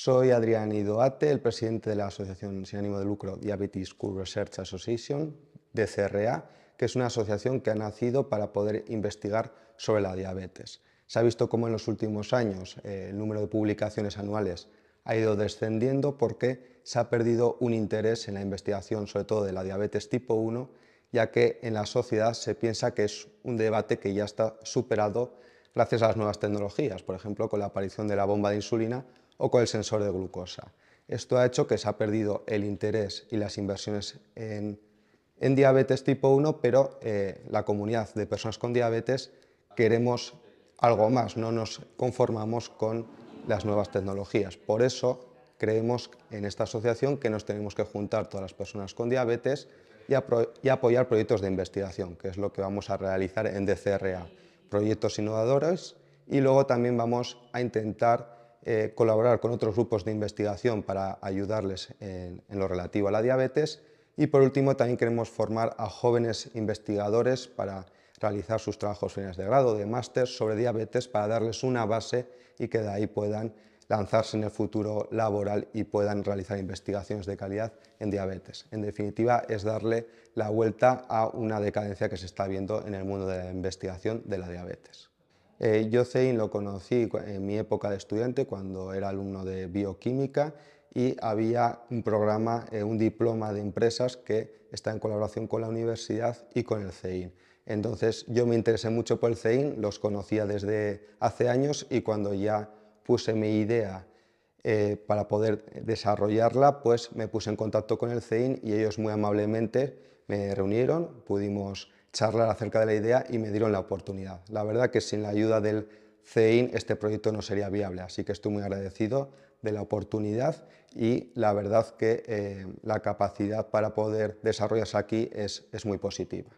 Soy Adrián Idoate, el presidente de la Asociación Sin Ánimo de Lucro Diabetes Cure Research Association, DCRA, que es una asociación que ha nacido para poder investigar sobre la diabetes. Se ha visto cómo en los últimos años eh, el número de publicaciones anuales ha ido descendiendo porque se ha perdido un interés en la investigación, sobre todo de la diabetes tipo 1, ya que en la sociedad se piensa que es un debate que ya está superado gracias a las nuevas tecnologías, por ejemplo, con la aparición de la bomba de insulina o con el sensor de glucosa. Esto ha hecho que se ha perdido el interés y las inversiones en, diabetes tipo 1, pero eh, la comunidad de personas con diabetes queremos algo más, no nos conformamos con las nuevas tecnologías. Por eso creemos en esta asociación que nos tenemos que juntar todas las personas con diabetes y, y apoyar proyectos de investigación, que es lo que vamos a realizar en DCRA, proyectos innovadores y luego también vamos a intentar eh, colaborar con otros grupos de investigación para ayudarles en, en, lo relativo a la diabetes y por último también queremos formar a jóvenes investigadores para realizar sus trabajos finales de grado, de máster sobre diabetes para darles una base y que de ahí puedan lanzarse en el futuro laboral y puedan realizar investigaciones de calidad en diabetes. En definitiva, es darle la vuelta a una decadencia que se está viendo en el mundo de la investigación de la diabetes. Eh, yo CEIN lo conocí en mi época de estudiante, cuando era alumno de bioquímica, y había un programa, eh, un diploma de empresas que está en colaboración con la universidad y con el CEIN. Entonces yo me interesé mucho por el CEIN, los conocía desde hace años y cuando ya puse mi idea eh, para poder desarrollarla, pues me puse en contacto con el CEIN y ellos muy amablemente me reunieron, pudimos charlar acerca de la idea y me dieron la oportunidad. La verdad que sin la ayuda del CEIN este proyecto no sería viable, así que estoy muy agradecido de la oportunidad y la verdad que eh, la capacidad para poder desarrollarse aquí es muy positiva.